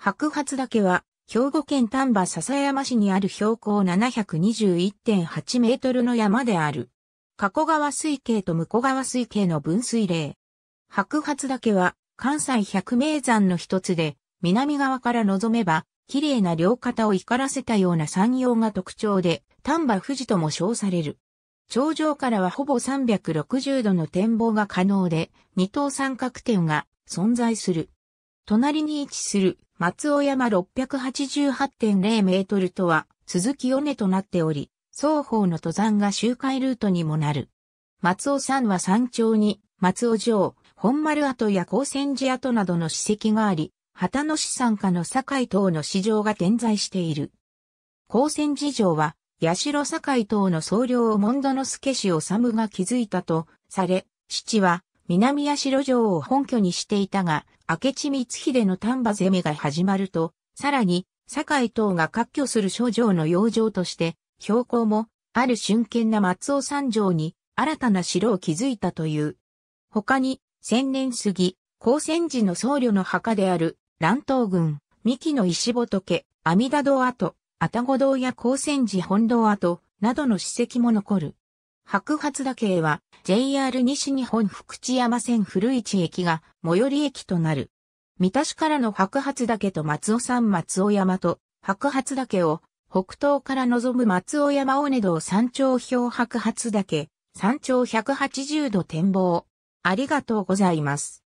白髪岳は、兵庫県丹波笹山市にある標高721.8メートルの山である。加古川水系と向川水系の分水嶺。白髪岳は、関西百名山の一つで、南側から望めば、綺麗な両肩を怒らせたような山陽が特徴で、丹波富士とも称される。頂上からはほぼ360度の展望が可能で、二等三角点が存在する。隣に位置する松尾山688.0メートルとは、鈴木尾根となっており、双方の登山が周回ルートにもなる。松尾山は山頂に、松尾城、本丸跡や高専寺跡などの史跡があり、旗の資産下の堺等の市場が点在している。高専寺城は、八代堺等の総領を門戸之助氏治が築いたとされ、父は南八代城を本拠にしていたが、明智光秀の丹波攻めが始まると、さらに、堺等が割拠する諸城の養生として、標高も、ある瞬間な松尾山城に、新たな城を築いたという。他に、千年過ぎ、高専寺の僧侶の墓である、乱闘軍、三木の石仏、阿弥陀堂跡、愛宕堂や高専寺本堂跡、などの史跡も残る。白髪岳は JR 西日本福知山線古市駅が最寄り駅となる。三田市からの白髪岳と松尾山松尾山と白髪岳を北東から望む松尾山尾根道山頂標白髪岳山頂180度展望。ありがとうございます。